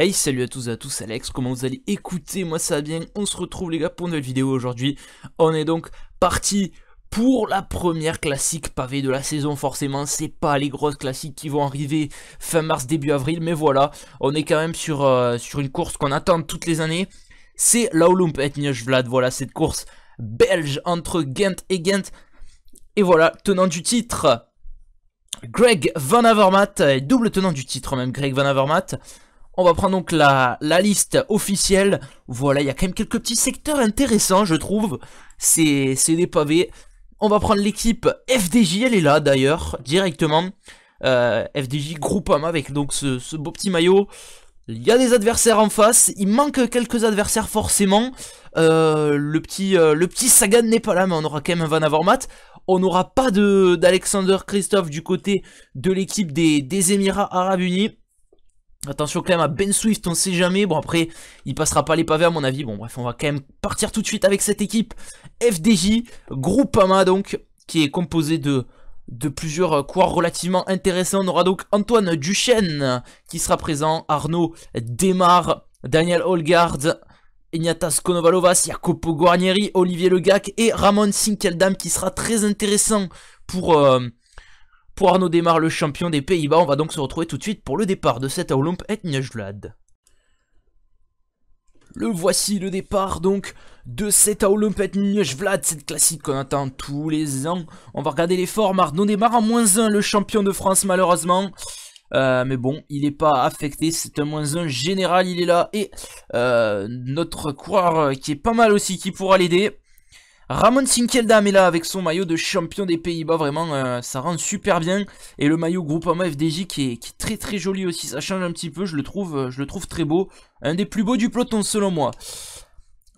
Hey salut à tous et à tous Alex, comment vous allez Écoutez, moi ça va bien, on se retrouve les gars pour une nouvelle vidéo aujourd'hui. On est donc parti pour la première classique pavée de la saison forcément c'est pas les grosses classiques qui vont arriver fin mars début avril mais voilà on est quand même sur, euh, sur une course qu'on attend toutes les années c'est l'Aulump Nioche Vlad voilà cette course belge entre Ghent et Ghent et voilà tenant du titre Greg Van Avermaet double tenant du titre même Greg Van Avermaet on va prendre donc la, la liste officielle. Voilà, il y a quand même quelques petits secteurs intéressants, je trouve. C'est des pavés. On va prendre l'équipe FDJ, elle est là d'ailleurs, directement. Euh, FDJ Groupama avec donc ce, ce beau petit maillot. Il y a des adversaires en face, il manque quelques adversaires forcément. Euh, le, petit, euh, le petit Sagan n'est pas là, mais on aura quand même un Van Avermaet. On n'aura pas d'Alexander Christophe du côté de l'équipe des, des, Émirats Arabes Unis. Attention quand même à Ben Swift, on sait jamais. Bon après, il passera pas les pavés à mon avis. Bon bref, on va quand même partir tout de suite avec cette équipe FDJ, Groupama donc, qui est composé de, de plusieurs coureurs relativement intéressants. On aura donc Antoine Duchesne qui sera présent, Arnaud Demar, Daniel Holgard, Ignatas Konovalovas, Jacopo Guarnieri, Olivier Legac et Ramon Sinkeldam qui sera très intéressant pour... Euh, pour Arnaud Démarre, le champion des Pays-Bas, on va donc se retrouver tout de suite pour le départ de cette Aulump et vlad Le voici le départ donc de cette et Vlad, cette classique qu'on attend tous les ans. On va regarder les formes, Arnaud démarre en moins 1 le champion de France malheureusement. Euh, mais bon, il n'est pas affecté, c'est un moins 1 général, il est là. Et euh, notre coureur euh, qui est pas mal aussi, qui pourra l'aider. Ramon Sinkeldam est là avec son maillot de champion des Pays-Bas. Vraiment, euh, ça rend super bien. Et le maillot Groupama FDJ qui est, très très joli aussi. Ça change un petit peu. Je le trouve, euh, je le trouve très beau. Un des plus beaux du peloton selon moi.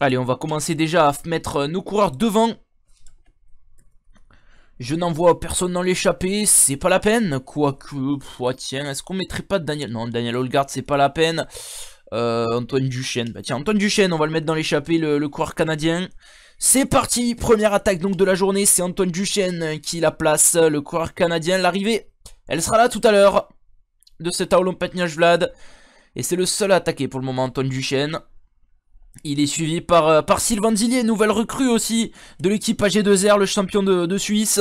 Allez, on va commencer déjà à mettre euh, nos coureurs devant. Je n'en vois personne dans l'échappée, c'est pas la peine. Quoique, tiens, est-ce qu'on mettrait pas Daniel Non, Daniel Holgard, c'est pas la peine. Antoine Duchesne, bah tiens, Antoine Duchesne, on va le mettre dans l'échappée, le, le coureur canadien. C'est parti, première attaque donc de la journée, c'est Antoine Duchesne qui la place, le coureur canadien, l'arrivée, elle sera là tout à l'heure de cet Aulon Petniashvlad, Vlad, et c'est le seul à attaquer pour le moment Antoine Duchesne. Il est suivi par, euh, par Sylvain Dillier, nouvelle recrue aussi de l'équipe AG2R, le champion de, Suisse.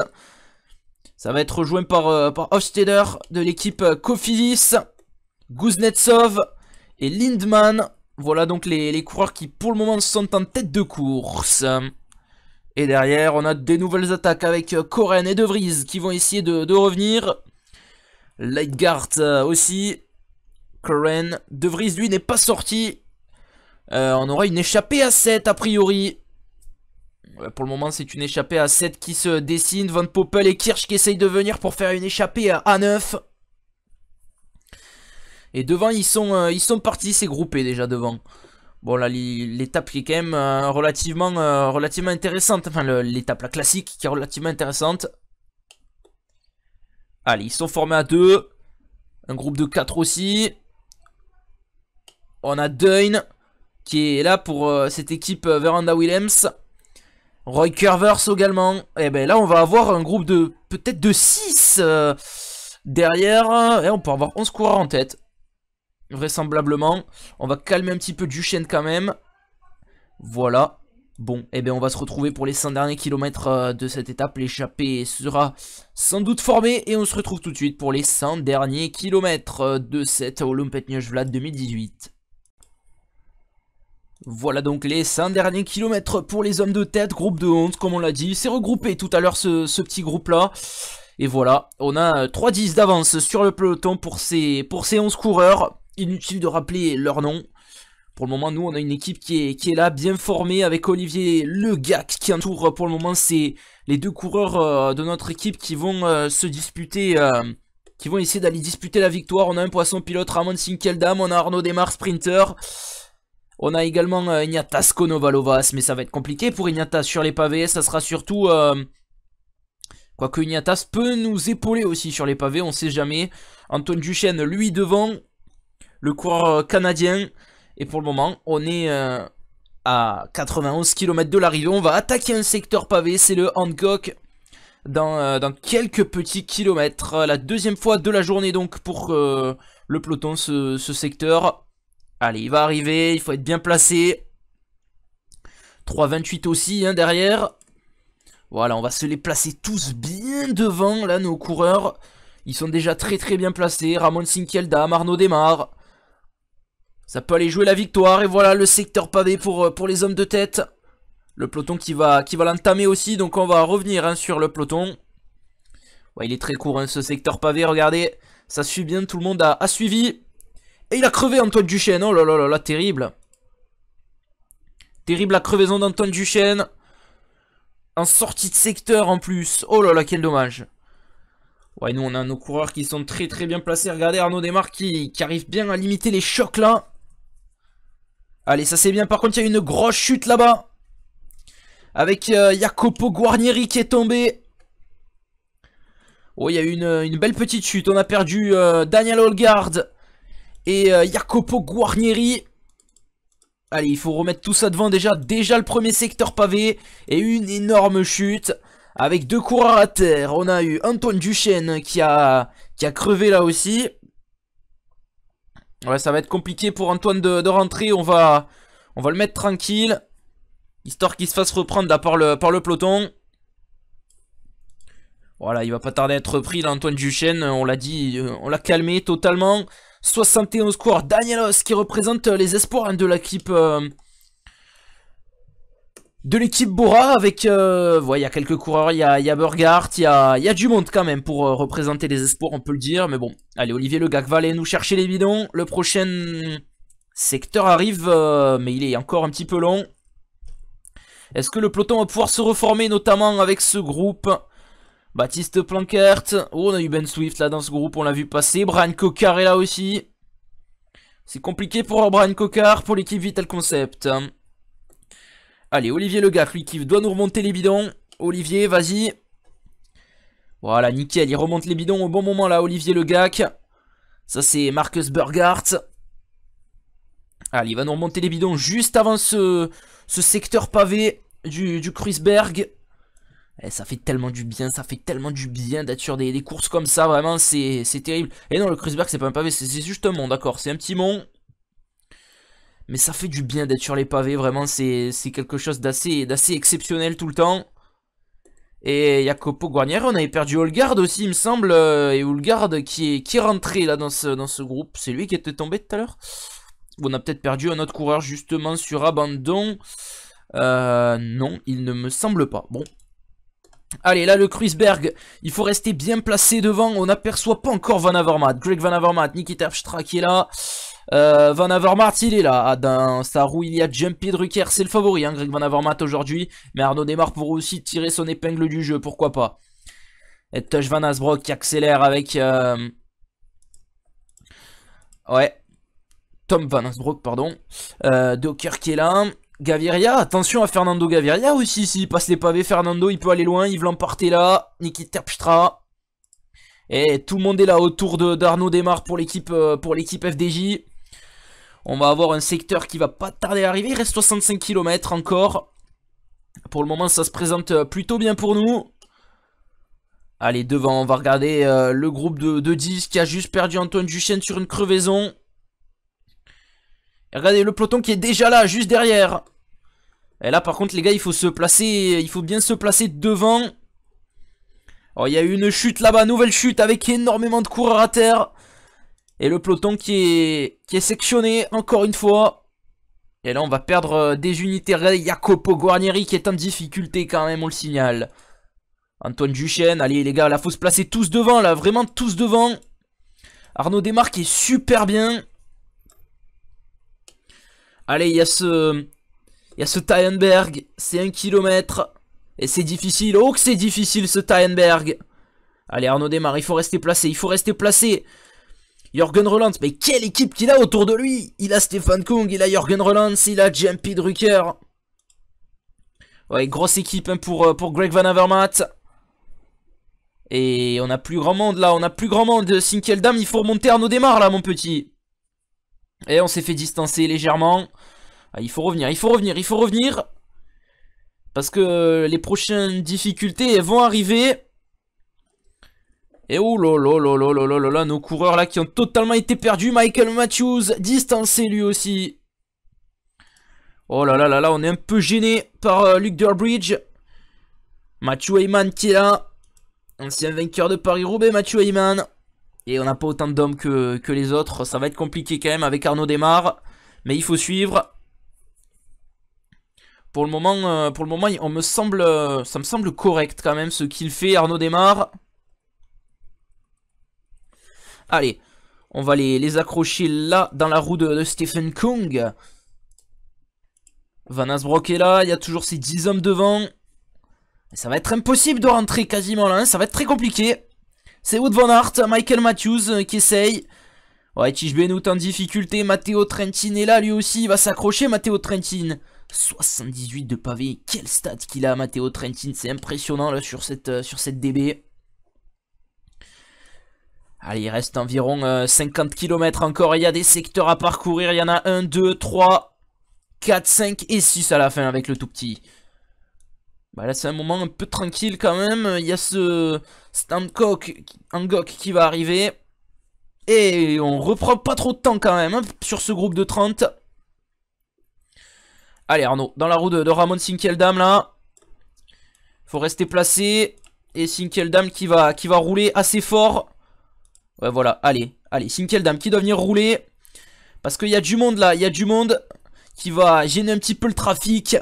Ça va être rejoint par, euh, par de l'équipe euh, Kofidis, Guznetsov et Lindman voilà donc les, coureurs qui pour le moment sont en tête de course. Et derrière, on a des nouvelles attaques avec euh, Coren et De Vries qui vont essayer de, revenir. Lightguard euh, aussi. Coren. De Vries, lui, n'est pas sorti. Euh, on aura une échappée à 7 a priori. Pour le moment, c'est une échappée à 7 qui se dessine. Van Poppel et Kirsch qui essayent de venir pour faire une échappée à 9. Et devant, ils sont, euh, ils sont partis, c'est groupé déjà devant. Bon, là, l'étape qui est quand même euh, relativement, euh, relativement intéressante. Enfin, l'étape, la classique, qui est relativement intéressante. Allez, ils sont formés à deux. Un groupe de quatre aussi. On a Dune, qui est là pour cette équipe Veranda Williams. Roy Curvers également. Et eh bien, là, on va avoir un groupe de peut-être de 6 derrière. Et on peut avoir 11 coureurs en tête vraisemblablement. On va calmer un petit peu du quand même. Voilà. Bon, et eh bien on va se retrouver pour les 100 derniers kilomètres euh, de cette étape. L'échappée sera sans doute formée et on se retrouve tout de suite pour les 100 derniers kilomètres euh, de cette Olympetnieuge Vlad 2018. Voilà donc les 100 derniers kilomètres pour les hommes de tête, groupe de 11 comme on l'a dit. C'est regroupé tout à l'heure ce, petit groupe là. Et voilà, on a 3-10 euh, d'avance sur le peloton pour ces, pour ces 11 coureurs. Inutile de rappeler leur nom. Pour le moment, nous, on a une équipe qui est, qui est là, bien formée, avec Olivier Gac qui entoure. Euh, pour le moment, c'est les deux coureurs euh, de notre équipe qui vont euh, se disputer, qui vont essayer d'aller disputer la victoire. On a un poisson pilote, Ramon Sinkeldam, on a Arnaud Demar, sprinter. On a également Ignatas Konovalovas. mais ça va être compliqué pour Ignatas sur les pavés. Ça sera surtout... Quoique Ignatas peut nous épauler aussi sur les pavés, on sait jamais. Antoine Duchesne, lui devant, le coureur euh, canadien. Et pour le moment, on est euh, à 91 km de l'arrivée. On va attaquer un secteur pavé, c'est le Hancock. Euh, dans, quelques petits kilomètres. La deuxième fois de la journée donc pour le peloton, ce, secteur. Allez, il va arriver, il faut être bien placé. 3,28 aussi hein, derrière. Voilà, on va se les placer tous bien devant, là, nos coureurs. Ils sont déjà très très bien placés. Ramon Sinkelda, Arnaud Desmar, ça peut aller jouer la victoire. Et voilà le secteur pavé pour, euh, pour les hommes de tête. Le peloton qui va, qui va l'entamer aussi. Donc on va revenir hein, sur le peloton. Ouais, il est très court hein, ce secteur pavé. Regardez, ça suit bien. Tout le monde a, suivi. Et il a crevé Antoine Duchesne. Oh là là là terrible. Terrible la crevaison d'Antoine Duchesne. En sortie de secteur en plus. Oh là là, quel dommage. Ouais, nous on a nos coureurs qui sont très très bien placés. Regardez Arnaud Desmar qui arrive bien à limiter les chocs là. Allez, ça c'est bien. Par contre, il y a une grosse chute là-bas. Avec euh, Jacopo Guarnieri qui est tombé. Oh, il y a eu une, belle petite chute. On a perdu euh, Daniel Holgard et euh, Jacopo Guarnieri. Allez, il faut remettre tout ça devant déjà. Déjà le premier secteur pavé et une énorme chute avec deux coureurs à terre. On a eu Antoine Duchesne qui a, qui a crevé là aussi. Ouais, ça va être compliqué pour Antoine de, rentrer. On va, on va le mettre tranquille. Histoire qu'il se fasse reprendre par, le, par le peloton. Voilà, il va pas tarder à être repris, là, Antoine Duchesne. On l'a dit, euh, on l'a calmé totalement. 71 scores, Danielos qui représente les espoirs hein, de l'équipe... Euh, de l'équipe Bora avec euh, il y a quelques coureurs, il y a, y Burghardt, il y a, du monde quand même pour euh, représenter les espoirs, on peut le dire. Mais bon, allez Olivier Le Gac va aller nous chercher les bidons. Le prochain secteur arrive, euh, mais il est encore un petit peu long. Est-ce que le peloton va pouvoir se reformer, notamment avec ce groupe Baptiste Plankert, oh, on a eu Ben Swift là dans ce groupe, on l'a vu passer. Brian Cocard est là aussi. C'est compliqué pour Brian Cocard, pour l'équipe Vital Concept. Allez, Olivier Le Gac, lui, qui doit nous remonter les bidons. Olivier, vas-y. Voilà, nickel. Il remonte les bidons au bon moment, là, Olivier Le Gac. Ça, c'est Marcus Burghardt. Allez, il va nous remonter les bidons juste avant ce, ce secteur pavé du, du eh, ça fait tellement du bien, ça fait tellement du bien d'être sur des, courses comme ça, vraiment, c'est terrible. Et non, le Kruisberg, c'est pas un pavé, c'est juste un mont, d'accord, c'est un petit mont. Mais ça fait du bien d'être sur les pavés, vraiment, c'est quelque chose d'assez exceptionnel tout le temps. Et Jacopo Guarnieri, on avait perdu Holgard aussi, il me semble. Euh, et Holgard qui est, qui rentré là dans ce, dans ce groupe. C'est lui qui était tombé tout à l'heure. On a peut-être perdu un autre coureur justement sur abandon. Euh, non, il ne me semble pas. Bon. Allez, là, le Kruisberg, il faut rester bien placé devant. On n'aperçoit pas encore Van Avermaet. Greg Van Avermaet, Nikita Pstra qui est là. Euh, Van Avermaet, il est là. Ah, sa roue, il y a Jumpy Drucker. C'est le favori, hein, Greg Van aujourd'hui. Mais Arnaud Demar pourrait aussi tirer son épingle du jeu, pourquoi pas. Et Tush Van Asbrock qui accélère avec... Euh, ouais. Tom Van pardon. Euh, Docker qui est là. Gaviria, attention à Fernando Gaviria aussi, s'il passe les pavés, Fernando, il peut aller loin, il veut l'emporter là, Nikita Terpstra. Et tout le monde est là autour d'Arnaud pour l'équipe euh, pour l'équipe FDJ. On va avoir un secteur qui va pas tarder à arriver. Il reste 65 km encore. Pour le moment, ça se présente plutôt bien pour nous. Allez, devant, on va regarder euh, le groupe de, 10 qui a juste perdu Antoine Duchesne sur une crevaison. regardez le peloton qui est déjà là, juste derrière. Et là, par contre, les gars, il faut se placer, il faut bien se placer devant. Oh, il y a eu une chute là-bas, nouvelle chute avec énormément de coureurs à terre. Et le peloton qui est, qui est sectionné encore une fois. Et là, on va perdre euh, des unités. Jacopo Guarnieri qui est en difficulté quand même, on le signale. Antoine Duchesne, allez les gars, là, faut se placer tous devant, là, vraiment tous devant. Arnaud qui est super bien. Allez, il y a ce... Il y a ce Tyenberg, c'est un kilomètre. Et c'est difficile, oh que c'est difficile ce Tyenberg. Allez Arnaud démarre, il faut rester placé, il faut rester placé. Jorgen Roland, mais quelle équipe qu'il a autour de lui Il a Stefan Kung, il a Jorgen Roland, il a JMP Drucker. Ouais, grosse équipe hein, pour, euh, pour Greg Van Avermaet. Et on a plus grand monde là, on a plus grand monde. Sinkeldam, il faut remonter à nos démarres là, mon petit. Et on s'est fait distancer légèrement. Ah, il faut revenir, il faut revenir, il faut revenir. Parce que les prochaines difficultés vont arriver. Et oh là là nos coureurs là qui ont totalement été perdus. Michael Matthews, distancé lui aussi. Oh là là là là, on est un peu gêné par Luc euh, Luke Durbridge. Mathieu Heyman qui est là. Ancien vainqueur de Paris-Roubaix, Mathieu Heyman. Et on n'a pas autant d'hommes que, que les autres. Ça va être compliqué quand même avec Arnaud Desmar. Mais il faut suivre. Pour le moment, euh, pour le moment me semble, euh, ça me semble correct quand même ce qu'il fait Arnaud Desmar. Allez, on va les, les accrocher là, dans la roue de, Stephen Kong Van Asbrock est là, il y a toujours ces 10 hommes devant. ça va être impossible de rentrer quasiment là, hein, ça va être très compliqué. C'est Wood Van Hart, Michael Matthews euh, qui essaye. Ouais, Benoît en difficulté, Matteo Trentin est là, lui aussi, il va s'accrocher, Matteo Trentin. 78 de pavé, quel stade qu'il a, Matteo Trentin, c'est impressionnant là sur cette, euh, sur cette DB. Allez, il reste environ 50 euh, km encore. Il y a des secteurs à parcourir. Il y en a 1, 2, 3, 4, 5 et 6 à la fin avec le tout petit. Bah là, c'est un moment un peu tranquille quand même. Il y a ce un Angok qui va arriver. Et on reprend pas trop de temps quand même hein, sur ce groupe de 30. Allez Arnaud, dans la roue de, Ramon Sinkeldam là. Faut rester placé. Et Sinkeldam qui va, qui va rouler assez fort. Ouais, voilà, allez, allez, Sinkeldam qui doit venir rouler. Parce qu'il y a du monde là, il y a du monde qui va gêner un petit peu le trafic.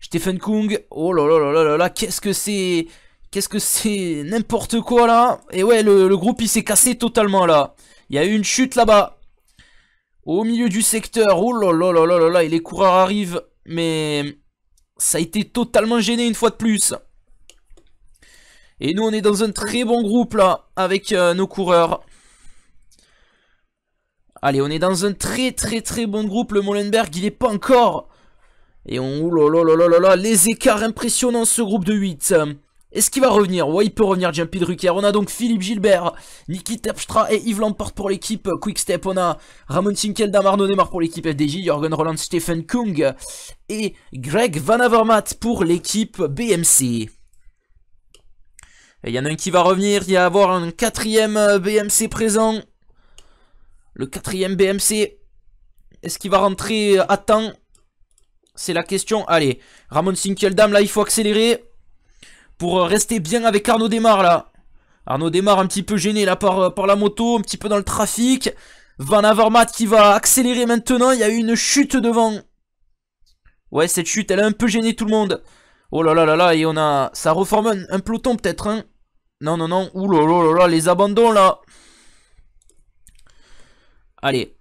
Stephen Kung, oh là là là là là, là. qu'est-ce que c'est Qu'est-ce que c'est N'importe quoi là Et ouais, le, le groupe il s'est cassé totalement là. Il y a eu une chute là-bas. Au milieu du secteur, oh là là là là là là, et les coureurs arrivent. Mais ça a été totalement gêné une fois de plus. Et nous, on est dans un très bon groupe, là, avec euh, nos coureurs. Allez, on est dans un très, très, très bon groupe. Le Molenberg, il est pas encore. Et on... là là là là les écarts impressionnants, ce groupe de 8. Est-ce qu'il va revenir Ouais, il peut revenir, Jumpy Drucker. On a donc Philippe Gilbert, Niki Tapstra et Yves Lamport pour l'équipe Quickstep. On a Ramon Sinkel, Damarno Neymar pour l'équipe FDJ, Jorgen Roland, Stephen Kung et Greg Van Avermaet pour l'équipe BMC. Il y en a un qui va revenir. Il va y avoir un quatrième euh, BMC présent. Le quatrième BMC. Est-ce qu'il va rentrer euh, à temps C'est la question. Allez, Ramon Sinkeldam, là, il faut accélérer. Pour euh, rester bien avec Arnaud Démarre, là. Arnaud Démarre un petit peu gêné, là, par, par la moto. Un petit peu dans le trafic. Van Avermaet qui va accélérer maintenant. Il y a eu une chute devant. Ouais, cette chute, elle a un peu gêné tout le monde. Oh là là là là, et on a... Ça reforme un, peloton peut-être, hein Non, non, non. Ouh là là là là, les abandons là Allez.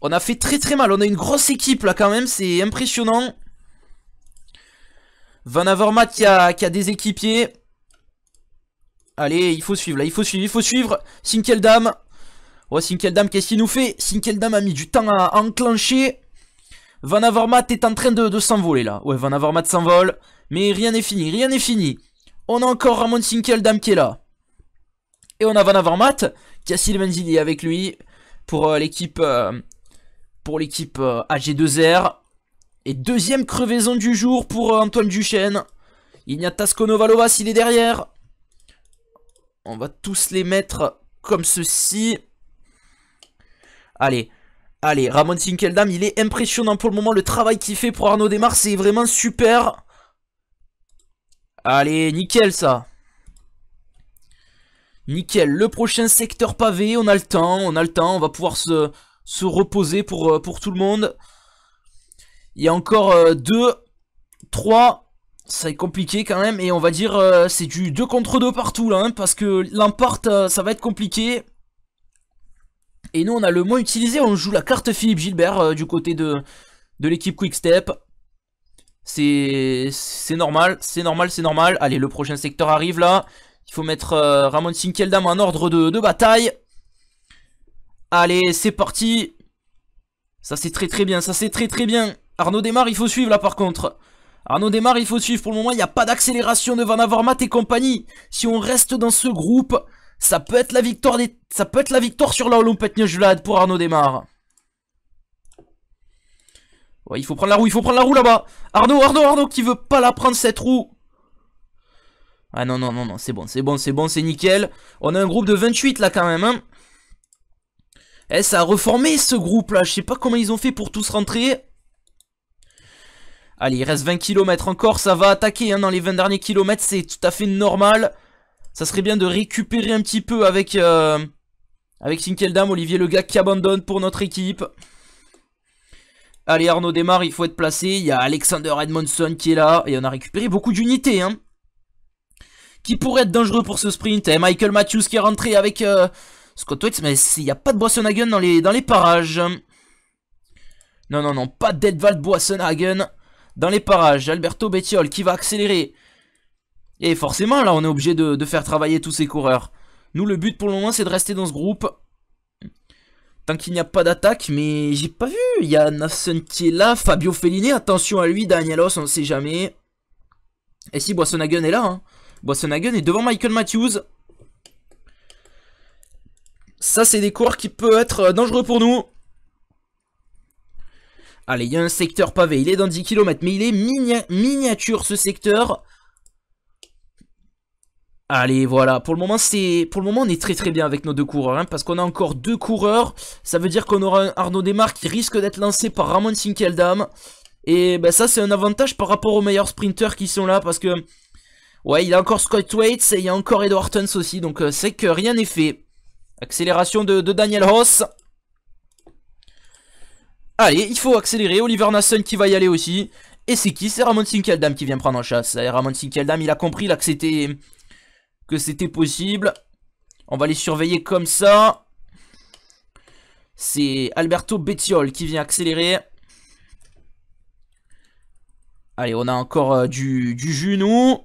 On a fait très très mal. On a une grosse équipe là quand même, c'est impressionnant. Van Avermaet qui a, qui a des équipiers. Allez, il faut suivre là, il faut suivre, il faut suivre. Sinkeldam. Ouais, oh, Sinkeldam, qu'est-ce qu'il nous fait Sinkeldam a mis du temps à enclencher. Van Avermaet est en train de, de s'envoler là. Ouais, Van Avermaet s'envole. Mais rien n'est fini, rien n'est fini. On a encore Ramon Sinkeldam qui est là. Et on a Van Avermaet qui a avec lui pour euh, l'équipe euh, pour l'équipe euh, AG2R. Et deuxième crevaison du jour pour Antoine Duchesne. Il y a Tasko Novalovas, il est derrière. On va tous les mettre comme ceci. Allez, allez, Ramon Sinkeldam, il est impressionnant pour le moment. Le travail qu'il fait pour Arnaud Desmar, c'est vraiment super. Allez, nickel ça. Nickel, le prochain secteur pavé, on a le temps, on a le temps, on va pouvoir se, reposer pour, euh, pour tout le monde. Il y a encore 2, euh, 3, ça est compliqué quand même, et on va dire euh, c'est du 2 contre 2 partout là, hein, parce que l'emporte, ça va être compliqué. Et nous on a le moins utilisé, on joue la carte Philippe Gilbert du côté de, de l'équipe Quickstep c'est normal, c'est normal, c'est normal. Allez, le prochain secteur arrive là. Il faut mettre euh, Ramon Sinkeldam en ordre de, bataille. Allez, c'est parti. Ça, c'est très très bien, ça, c'est très très bien. Arnaud démarre, il faut suivre là par contre. Arnaud démarre, il faut suivre. Pour le moment, il n'y a pas d'accélération devant Van et compagnie. Si on reste dans ce groupe, ça peut être la victoire, des... ça peut être la victoire sur la pour Arnaud démarre. Ouais, il faut prendre la roue, il faut prendre la roue là-bas. Arnaud, Arnaud, Arnaud qui veut pas la prendre cette roue. Ah non, non, non, non, c'est bon, c'est bon, c'est bon, c'est nickel. On a un groupe de 28 là quand même. Hein. Eh, ça a reformé ce groupe là. Je sais pas comment ils ont fait pour tous rentrer. Allez, il reste 20 km encore. Ça va attaquer hein, dans les 20 derniers kilomètres. C'est tout à fait normal. Ça serait bien de récupérer un petit peu avec, euh, avec Dame, Olivier le gars qui abandonne pour notre équipe. Allez, Arnaud démarre, il faut être placé. Il y a Alexander Edmondson qui est là. Et on a récupéré beaucoup d'unités. Hein. Qui pourrait être dangereux pour ce sprint. Et hein. Michael Matthews qui est rentré avec euh, Scott Waits. Mais il n'y a pas de Boissenhagen dans les, dans les parages. Non, non, non. Pas d'Edvald Boissonhagen dans les parages. Alberto Bettiol qui va accélérer. Et forcément, là, on est obligé de, de faire travailler tous ces coureurs. Nous, le but pour le moment, c'est de rester dans ce groupe. Tant qu'il n'y a pas d'attaque, mais j'ai pas vu. Il y a Nafsun qui est là. Fabio Fellini, attention à lui. Danielos, on ne sait jamais. Et si Boissonhagen est là. Hein. Boissonhagen est devant Michael Matthews. Ça, c'est des coureurs qui peuvent être euh, dangereux pour nous. Allez, il y a un secteur pavé. Il est dans 10 km, mais il est miniature ce secteur. Allez, voilà. Pour le moment, c'est pour le moment, on est très très bien avec nos deux coureurs, hein, parce qu'on a encore deux coureurs. Ça veut dire qu'on aura un Arnaud Desmar qui risque d'être lancé par Ramon Sinkeldam. Et ben ça, c'est un avantage par rapport aux meilleurs sprinters qui sont là, parce que ouais, il y a encore Scott Waits et il y a encore Edward Tuns aussi, donc euh, c'est que rien n'est fait. Accélération de, Daniel Ross. Allez, il faut accélérer. Oliver Nassen qui va y aller aussi. Et c'est qui C'est Ramon Sinkeldam qui vient prendre en chasse. Et Ramon Sinkeldam, il a compris là que c'était que c'était possible. On va les surveiller comme ça. C'est Alberto Bettiol qui vient accélérer. Allez, on a encore euh, du, du jus, nous.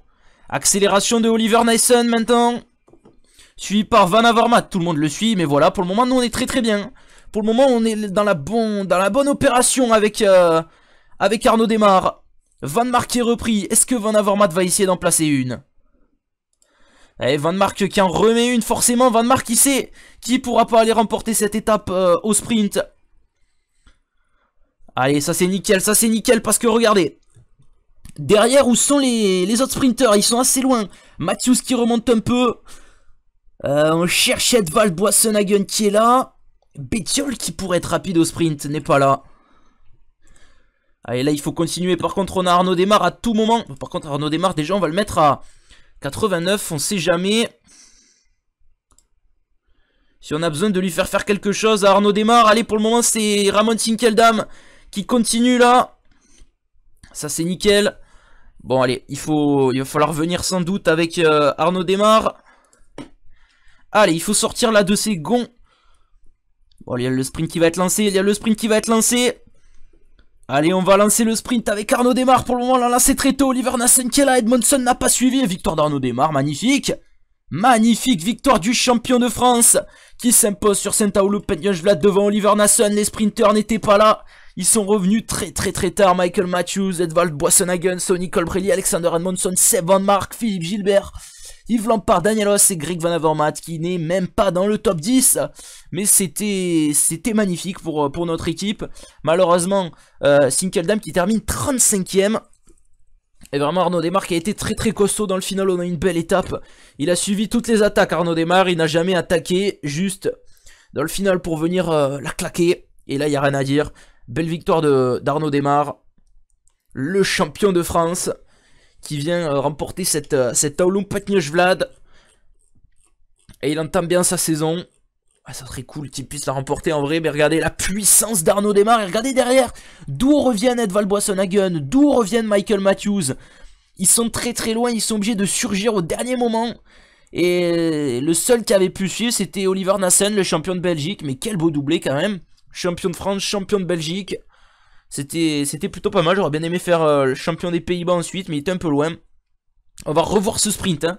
Accélération de Oliver Nyssen maintenant. Suivi par Van Avermaet. Tout le monde le suit, mais voilà, pour le moment, nous, on est très très bien. Pour le moment, on est dans la, dans la bonne opération avec, euh, avec Arnaud Desmar. Van est repris. Est-ce que Van Avermaet va essayer d'en placer une Allez, eh, Van Mark qui en remet une forcément. Van Mark qui sait qui pourra pas aller remporter cette étape euh, au sprint. Allez, ça c'est nickel, ça c'est nickel parce que regardez. Derrière, où sont les, autres sprinteurs Ils sont assez loin. Matthews qui remonte un peu. Euh, on cherche Edvald Boissenhagen qui est là. Bétiol qui pourrait être rapide au sprint n'est pas là. Allez, là, il faut continuer. Par contre, on a Arnaud Démarre à tout moment. Par contre, Arnaud Démarre, déjà, on va le mettre à, 89, on sait jamais. Si on a besoin de lui faire faire quelque chose à Arnaud démarre Allez, pour le moment, c'est Ramon Tinkeldam qui continue là. Ça, c'est nickel. Bon, allez, il, faut, il va falloir venir sans doute avec euh, Arnaud Desmar. Allez, il faut sortir là de ses gonds. Bon, il y a le sprint qui va être lancé. Il y a le sprint qui va être lancé. Allez, on va lancer le sprint avec Arnaud Démarre. Pour le moment, l'a c'est très tôt. Oliver là. Edmondson n'a pas suivi. Victoire d'Arnaud Démarre, magnifique. Magnifique victoire du champion de France qui s'impose sur Saint-Aoulou Vlad devant Oliver Nassen. Les sprinteurs n'étaient pas là. Ils sont revenus très très très tard. Michael Matthews, Edvald Boissenhagen, Sonny Colbrelli, Alexander Edmondson, Seb Van Mark, Philippe Gilbert. Yves Lampard, Danielos et Greg Van Avermaet qui n'est même pas dans le top 10. Mais c'était c'était magnifique pour, pour notre équipe. Malheureusement, euh, Sinkeldam qui termine 35ème. Et vraiment Arnaud Desmar qui a été très très costaud dans le final, on a une belle étape. Il a suivi toutes les attaques Arnaud Desmar, il n'a jamais attaqué, juste dans le final pour venir euh, la claquer. Et là il n'y a rien à dire. Belle victoire d'Arnaud le champion de France qui vient euh, remporter cette, euh, cette Taulum Vlad. Et il entame bien sa saison. Ah, ça serait cool qu'il puisse la remporter en vrai. Mais regardez la puissance d'Arnaud Desmar. Et regardez derrière. D'où reviennent Edval Hagen D'où reviennent Michael Matthews Ils sont très très loin. Ils sont obligés de surgir au dernier moment. Et le seul qui avait pu suivre, c'était Oliver Nassen, le champion de Belgique. Mais quel beau doublé quand même. Champion de France, champion de Belgique. C'était plutôt pas mal. J'aurais bien aimé faire euh, le champion des Pays-Bas ensuite, mais il était un peu loin. On va revoir ce sprint. Hein.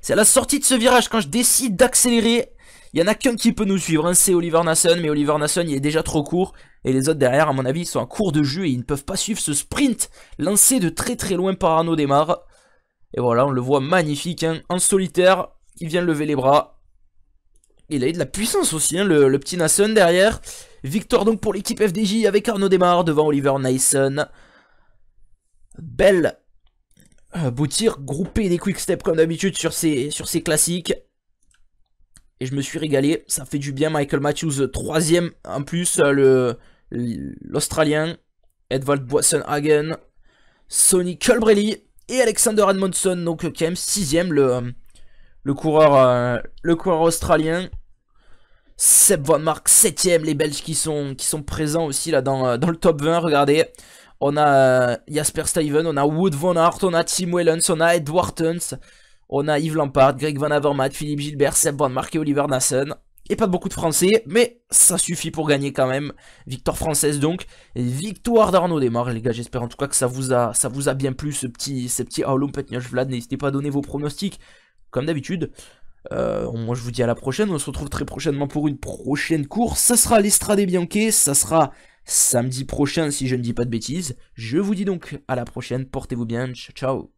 C'est à la sortie de ce virage, quand je décide d'accélérer, il y en a qu'un qui peut nous suivre. Hein. C'est Oliver Nasson, mais Oliver Nasson, il est déjà trop court. Et les autres derrière, à mon avis, sont à court de jeu et ils ne peuvent pas suivre ce sprint lancé de très très loin par Arnaud Démarre. Et voilà, on le voit magnifique, hein. en solitaire, il vient lever les bras, il a eu de la puissance aussi, hein, le, petit Nason derrière. Victoire donc pour l'équipe FDJ avec Arnaud Demar devant Oliver Nyson. Belle euh, boutir groupé des quick steps comme d'habitude sur ces sur classiques. Et je me suis régalé, ça fait du bien Michael Matthews, troisième en plus, euh, l'Australien, Edvald Boisson-Hagen, Sonny Colbrelli et Alexander Edmondson, donc euh, quand sixième, le, le coureur, euh, le coureur australien. Seb Van Mark, 7ème, les Belges qui sont, qui sont présents aussi là dans, euh, le top 20, regardez. On a euh, Jasper Steven, on a Wood Von Hart, on a Tim Wellens, on a Edward Tuns, on a Yves Lampard, Greg Van Avermaet, Philippe Gilbert, Seb Van Mark et Oliver Nassen. Et pas beaucoup de Français, mais ça suffit pour gagner quand même. Victoire française donc, victoire d'Arnaud Desmarres les gars, j'espère en tout cas que ça vous a, ça vous a bien plu ce petit, Oh petits Vlad. N'hésitez pas à donner vos pronostics comme d'habitude. Euh, moi je vous dis à la prochaine, on se retrouve très prochainement pour une prochaine course. Ça sera l'Estrade Bianquet, ça sera samedi prochain si je ne dis pas de bêtises. Je vous dis donc à la prochaine, portez-vous bien, ciao